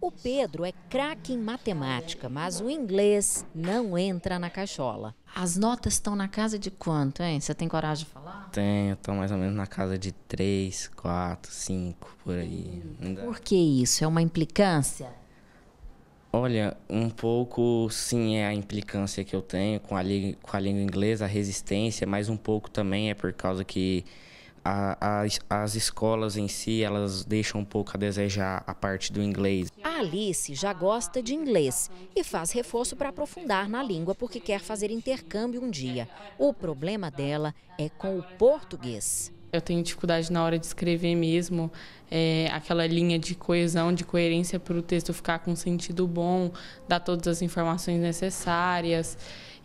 O Pedro é craque em matemática, mas o inglês não entra na caixola. As notas estão na casa de quanto, hein? Você tem coragem de falar? Tenho, estão mais ou menos na casa de 3, 4, 5, por aí. Por que isso? É uma implicância? Olha, um pouco sim é a implicância que eu tenho com a, com a língua inglesa, a resistência, mas um pouco também é por causa que a, as escolas em si, elas deixam um pouco a desejar a parte do inglês. A Alice já gosta de inglês e faz reforço para aprofundar na língua porque quer fazer intercâmbio um dia. O problema dela é com o português. Eu tenho dificuldade na hora de escrever mesmo, é, aquela linha de coesão, de coerência para o texto ficar com sentido bom, dar todas as informações necessárias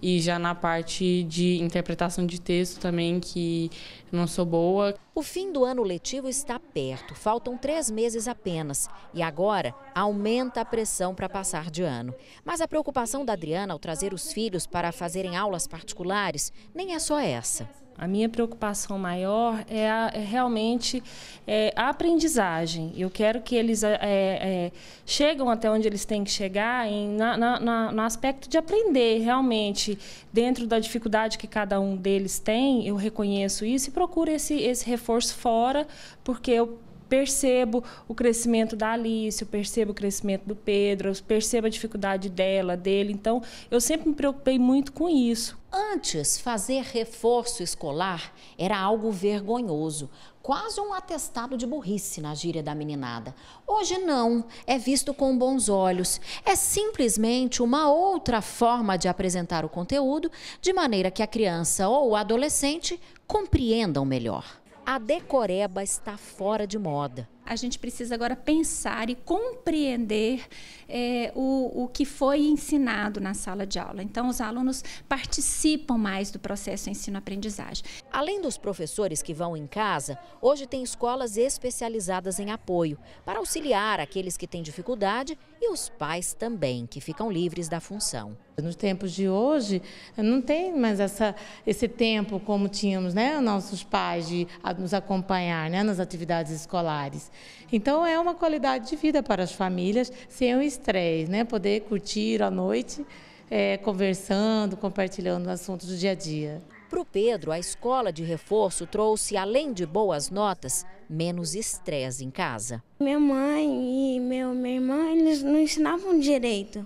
e já na parte de interpretação de texto também, que não sou boa. O fim do ano letivo está perto, faltam três meses apenas. E agora aumenta a pressão para passar de ano. Mas a preocupação da Adriana ao trazer os filhos para fazerem aulas particulares nem é só essa. A minha preocupação maior é, a, é realmente é, a aprendizagem. Eu quero que eles é, é, é chegam até onde eles têm que chegar em, na, na, no aspecto de aprender realmente dentro da dificuldade que cada um deles tem. Eu reconheço isso e procuro esse, esse reforço fora, porque eu percebo o crescimento da Alice, eu percebo o crescimento do Pedro, eu percebo a dificuldade dela, dele. Então, eu sempre me preocupei muito com isso. Antes, fazer reforço escolar era algo vergonhoso, quase um atestado de burrice na gíria da meninada. Hoje não, é visto com bons olhos. É simplesmente uma outra forma de apresentar o conteúdo, de maneira que a criança ou o adolescente compreendam melhor a decoreba está fora de moda a gente precisa agora pensar e compreender é, o, o que foi ensinado na sala de aula. Então, os alunos participam mais do processo ensino-aprendizagem. Além dos professores que vão em casa, hoje tem escolas especializadas em apoio para auxiliar aqueles que têm dificuldade e os pais também, que ficam livres da função. Nos tempos de hoje, não tem mais essa, esse tempo como tínhamos, né, nossos pais de nos acompanhar, né, nas atividades escolares. Então é uma qualidade de vida para as famílias, sem o estresse, né? Poder curtir à noite, é, conversando, compartilhando assuntos do dia a dia. Para o Pedro, a escola de reforço trouxe, além de boas notas, menos estresse em casa. Minha mãe e meu, minha irmã, eles não ensinavam direito.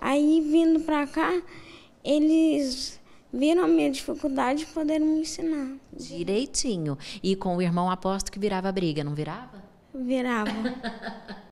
Aí, vindo para cá, eles viram a minha dificuldade e poderam me ensinar. Direitinho. E com o irmão aposto que virava briga, não virava? Virava.